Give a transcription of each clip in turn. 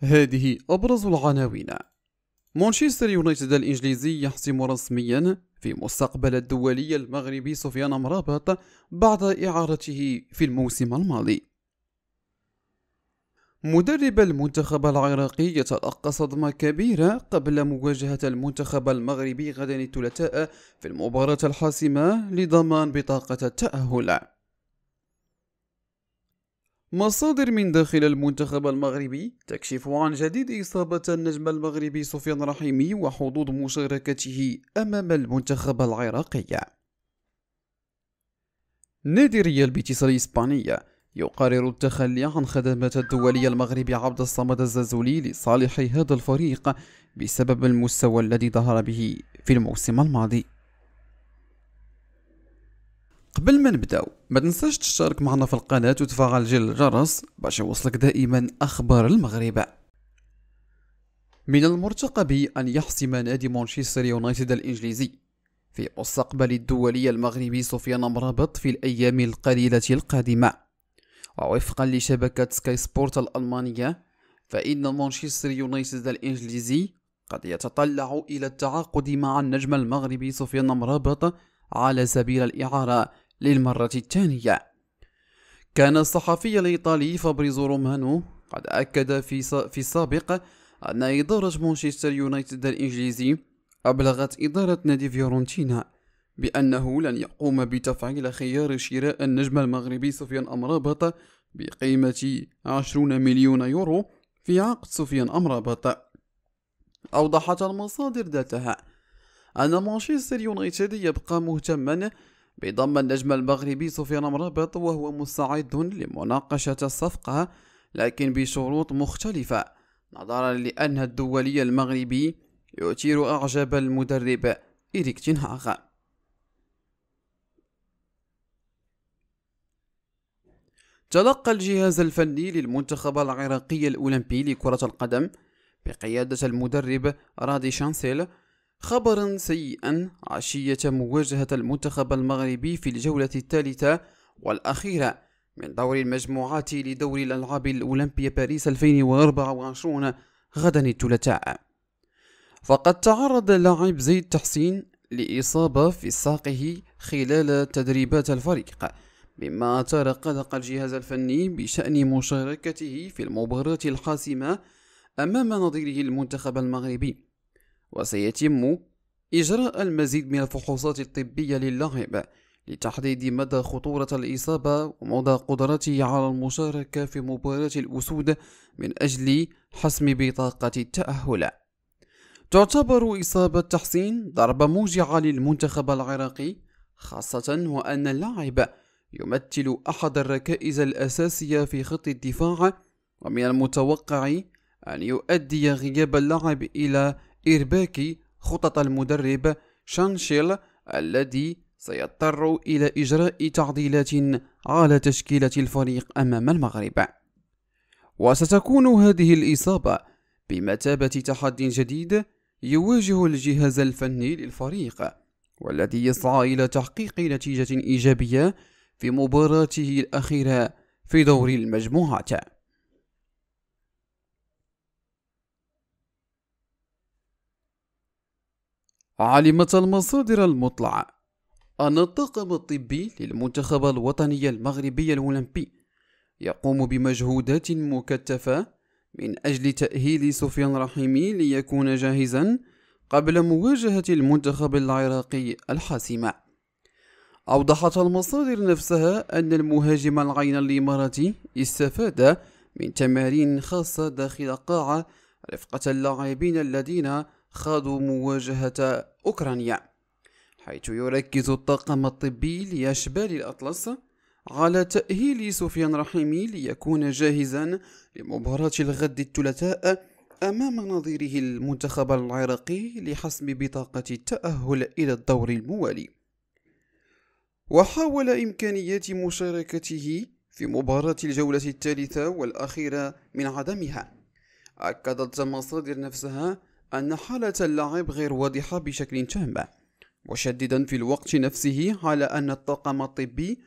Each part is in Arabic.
هذه أبرز العناوين مانشستر يونايتد الإنجليزي يحسم رسميا في مستقبل الدولي المغربي سفيان مرابط بعد إعارته في الموسم الماضي مدرب المنتخب العراقي يتلقى صدمة كبيرة قبل مواجهة المنتخب المغربي غدا الثلاثاء في المباراة الحاسمة لضمان بطاقة التأهل مصادر من داخل المنتخب المغربي تكشف عن جديد إصابة النجم المغربي سفيان رحيمي وحدود مشاركته أمام المنتخب العراقي نادي ريال بيتيس الإسبانية يقرر التخلي عن خدمات الدولي المغربي عبد الصمد الزازولي لصالح هذا الفريق بسبب المستوى الذي ظهر به في الموسم الماضي قبل ما نبداو ما تنساش تشترك معنا في القناة وتفعل جل الجرس باش يوصلك دائما أخبار المغرب من المرتقب أن يحسم نادي مانشستر يونايتد الإنجليزي في مستقبل الدولي المغربي سفيان مرابط في الأيام القليلة القادمة ووفقا لشبكة سكاي سبورت الألمانية فإن مانشستر يونايتد الإنجليزي قد يتطلع إلى التعاقد مع النجم المغربي سفيان مرابط على سبيل الإعارة للمرة الثانية كان الصحفي الإيطالي فابريزو رومانو قد أكد في, في السابق أن إدارة مانشستر يونايتد الإنجليزي أبلغت إدارة نادي فيورنتينا بأنه لن يقوم بتفعيل خيار شراء النجم المغربي سفيان أمرابط بقيمة 20 مليون يورو في عقد سفيان أمرابط أوضحت المصادر ذاتها أن مانشستر يونايتد يبقى مهتما بضم النجم المغربي سفيان مرابط وهو مستعد لمناقشة الصفقة لكن بشروط مختلفة نظرا لأن الدولي المغربي يثير أعجاب المدرب إريك تنهاغ تلقى الجهاز الفني للمنتخب العراقي الأولمبي لكرة القدم بقيادة المدرب رادي شانسيل خبرا سيئا عشية مواجهة المنتخب المغربي في الجولة الثالثة والأخيرة من دور المجموعات لدور الألعاب الأولمبية باريس 2024 غدا الثلاثاء فقد تعرض اللاعب زيد تحسين لإصابة في ساقه خلال تدريبات الفريق مما أثار قلق الجهاز الفني بشأن مشاركته في المباراة الحاسمة أمام نظيره المنتخب المغربي وسيتم إجراء المزيد من الفحوصات الطبية للاعب لتحديد مدى خطورة الإصابة ومدى قدرته على المشاركة في مباراة الأسود من أجل حسم بطاقة التأهل تعتبر إصابة تحسين ضربة موجعة للمنتخب العراقي خاصة وأن اللاعب يمثل أحد الركائز الأساسية في خط الدفاع ومن المتوقع أن يؤدي غياب اللاعب إلى إرباك خطط المدرب شانشيل الذي سيضطر إلى إجراء تعديلات على تشكيلة الفريق أمام المغرب وستكون هذه الإصابة بمثابة تحدي جديد يواجه الجهاز الفني للفريق والذي يسعى إلى تحقيق نتيجة إيجابية في مباراته الأخيرة في دور المجموعات علمت المصادر المطلعة أن الطاقم الطبي للمنتخب الوطني المغربي الأولمبي يقوم بمجهودات مكثفة من أجل تأهيل سفيان رحيمي ليكون جاهزا قبل مواجهة المنتخب العراقي الحاسمة أوضحت المصادر نفسها أن المهاجم العين الإماراتي استفاد من تمارين خاصة داخل قاعة رفقة اللاعبين الذين خاضوا مواجهة أوكرانيا حيث يركز الطاقم الطبي لأشبال الأطلس على تأهيل سفيان رحيمي ليكون جاهزا لمباراة الغد الثلاثاء أمام نظيره المنتخب العراقي لحسم بطاقة التأهل إلى الدور الموالي وحاول إمكانيات مشاركته في مباراة الجولة الثالثة والأخيرة من عدمها أكدت مصادر نفسها أن حالة اللاعب غير واضحة بشكل تام مشددا في الوقت نفسه على أن الطاقم الطبي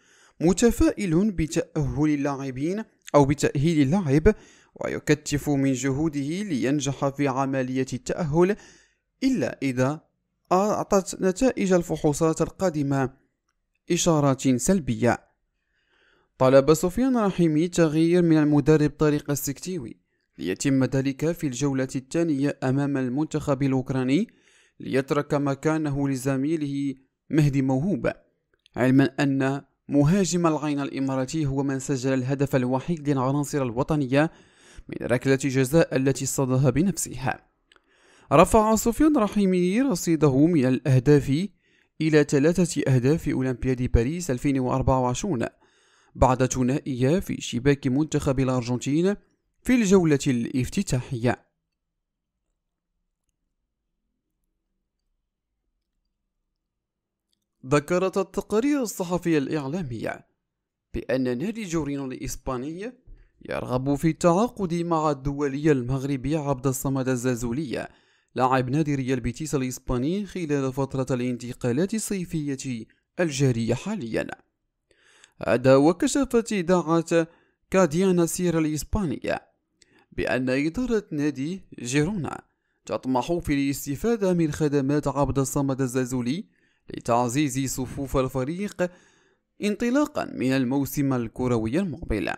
متفائل بتأهل اللاعبين أو بتأهيل اللاعب ويكتف من جهوده لينجح في عملية التأهل إلا إذا أعطت نتائج الفحوصات القادمة إشارات سلبية طلب سفيان رحيمي تغيير من المدرب طارق السكتيوي ليتم ذلك في الجولة الثانية أمام المنتخب الأوكراني ليترك مكانه لزميله مهدي موهوب علما أن مهاجم العين الإماراتي هو من سجل الهدف الوحيد للعناصر الوطنية من ركلة جزاء التي صدها بنفسها رفع سفيان رحيمي رصيده من الأهداف إلى ثلاثة أهداف في أولمبياد باريس 2024 بعد ثنائية في شباك منتخب الأرجنتين في الجولة الافتتاحية ذكرت التقارير الصحفية الإعلامية بأن نادي جورينو الإسباني يرغب في التعاقد مع الدولية المغربية عبد الصمد الزازولية لاعب نادي ريال بيتيس الإسباني خلال فترة الانتقالات الصيفية الجارية حاليا هذا وكشفت إذاعة كاديانا سير الإسبانية بأن إدارة نادي جيرونا تطمح في الاستفادة من خدمات عبد الصمد الزازولي لتعزيز صفوف الفريق انطلاقا من الموسم الكروي المقبل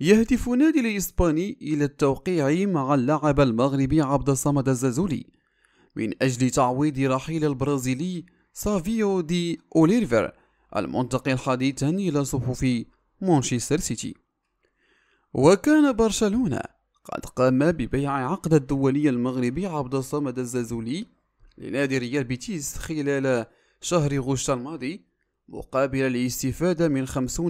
يهدف نادي الإسباني إلى التوقيع مع اللاعب المغربي عبد الصمد الزازولي من أجل تعويض رحيل البرازيلي سافيو دي أوليفر المنتقل حديثا إلى صفوف مانشستر سيتي وكان برشلونة قد قام ببيع عقد الدولي المغربي عبد الصمد الزازولي لنادي ريال بيتيس خلال شهر غشت الماضي مقابل الاستفادة من 50%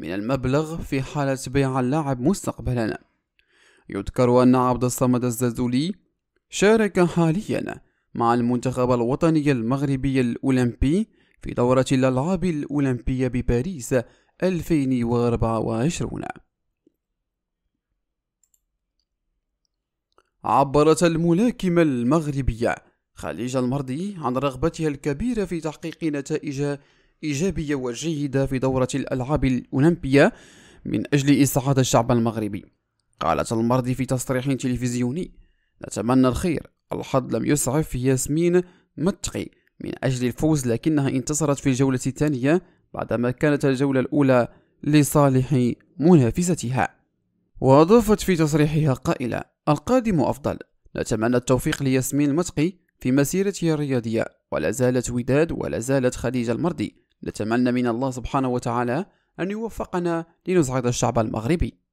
من المبلغ في حالة بيع اللاعب مستقبلا يذكر أن عبد الصمد الزازولي شارك حاليا مع المنتخب الوطني المغربي الأولمبي في دورة الألعاب الأولمبية بباريس 2024 عبرت الملاكمة المغربية خليج المرضي عن رغبتها الكبيرة في تحقيق نتائج إيجابية وجيدة في دورة الألعاب الأولمبية من أجل إسعاد الشعب المغربي قالت المرضي في تصريح تلفزيوني نتمنى الخير الحظ لم يسعف ياسمين متقي من أجل الفوز لكنها انتصرت في الجولة الثانية بعدما كانت الجولة الأولى لصالح منافستها وأضافت في تصريحها قائلة القادم أفضل نتمنى التوفيق لياسمين المتقي في مسيرتها الرياضية ولا زالت وداد ولا زالت خديجة المرضي نتمنى من الله سبحانه وتعالى أن يوفقنا لنسعد الشعب المغربي